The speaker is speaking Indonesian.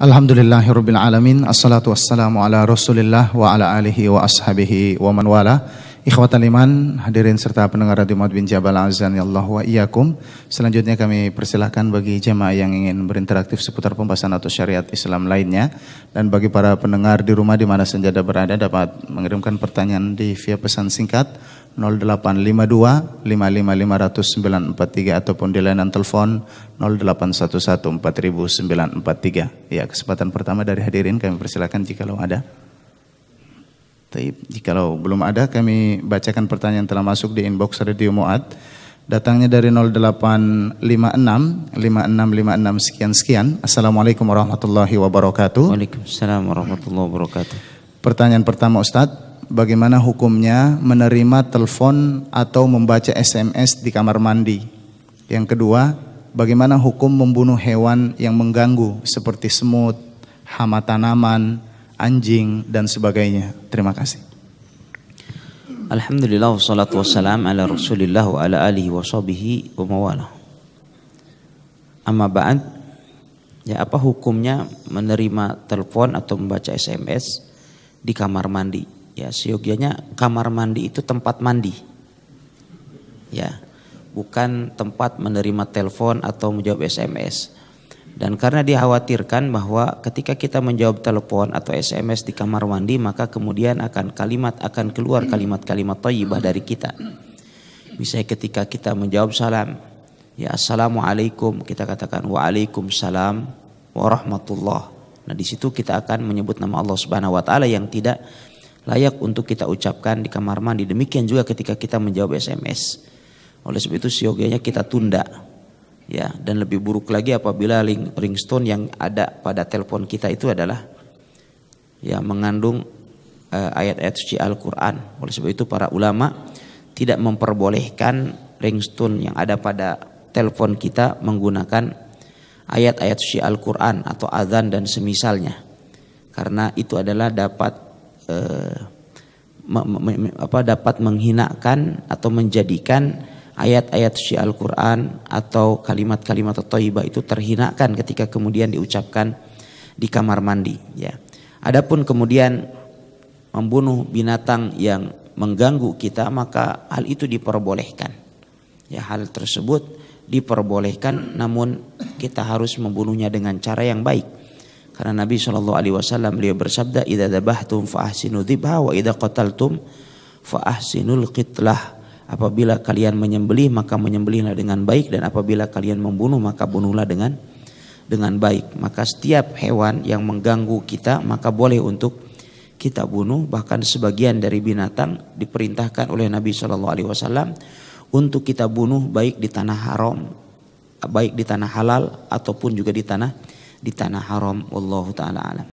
Alhamdulillahirrabbilalamin Assalatu wassalamu ala rasulillah wa ala alihi wa ashabihi wa man wala Ikhwat aliman, hadirin serta pendengar Radio bin Jabal Azan, ya Allah wa iyakum. Selanjutnya kami persilahkan bagi jemaah yang ingin berinteraktif seputar pembahasan atau syariat Islam lainnya. Dan bagi para pendengar di rumah di mana senjata berada dapat mengirimkan pertanyaan di via pesan singkat 0852 ataupun di layanan telepon 4943. Ya, kesempatan pertama dari hadirin kami persilahkan jika lo ada. Tapi jikalau belum ada kami bacakan pertanyaan telah masuk di inbox Radio Muad. Datangnya dari 0856 5656 sekian sekian. Assalamualaikum warahmatullahi wabarakatuh. Waalaikumsalam warahmatullahi wabarakatuh. Pertanyaan pertama Ustadz, bagaimana hukumnya menerima telepon atau membaca SMS di kamar mandi? Yang kedua, bagaimana hukum membunuh hewan yang mengganggu seperti semut, hama tanaman, anjing dan sebagainya. Terima kasih. Alhamdulillah wassalatu wassalam ala rasulillah wa ala alihi wa sahbihi wa mawala. Amma ba'd, ya apa hukumnya menerima telepon atau membaca SMS di kamar mandi? Ya seyogianya kamar mandi itu tempat mandi. Ya, bukan tempat menerima telepon atau menjawab SMS. Dan karena dikhawatirkan bahwa ketika kita menjawab telepon atau SMS di kamar mandi maka kemudian akan kalimat akan keluar kalimat-kalimat thayyibah dari kita. Misalnya ketika kita menjawab salam, ya assalamualaikum kita katakan waalaikumsalam warahmatullah. Nah, di situ kita akan menyebut nama Allah Subhanahu wa taala yang tidak layak untuk kita ucapkan di kamar mandi. Demikian juga ketika kita menjawab SMS. Oleh sebab itu siogianya kita tunda ya dan lebih buruk lagi apabila ring, ringstone yang ada pada telepon kita itu adalah ya mengandung ayat eh, ayat-ayat suci Al-Qur'an. Oleh sebab itu para ulama tidak memperbolehkan ringstone yang ada pada telepon kita menggunakan ayat-ayat suci Al-Qur'an atau azan dan semisalnya. Karena itu adalah dapat uh, apa dapat menghinakan atau menjadikan ayat-ayat suci Al-Quran atau kalimat-kalimat toibah itu terhinakan ketika kemudian diucapkan di kamar mandi. Ya. Adapun kemudian membunuh binatang yang mengganggu kita maka hal itu diperbolehkan. Ya hal tersebut diperbolehkan namun kita harus membunuhnya dengan cara yang baik. Karena Nabi Shallallahu alaihi wasallam beliau bersabda ida dabahtum fa ahsinu wa idza qataltum fa'ahsinul kitlah. Apabila kalian menyembelih maka menyembelihlah dengan baik dan apabila kalian membunuh maka bunuhlah dengan dengan baik. Maka setiap hewan yang mengganggu kita maka boleh untuk kita bunuh bahkan sebagian dari binatang diperintahkan oleh Nabi Shallallahu alaihi wasallam untuk kita bunuh baik di tanah haram, baik di tanah halal ataupun juga di tanah di tanah haram. Wallahu taala alam.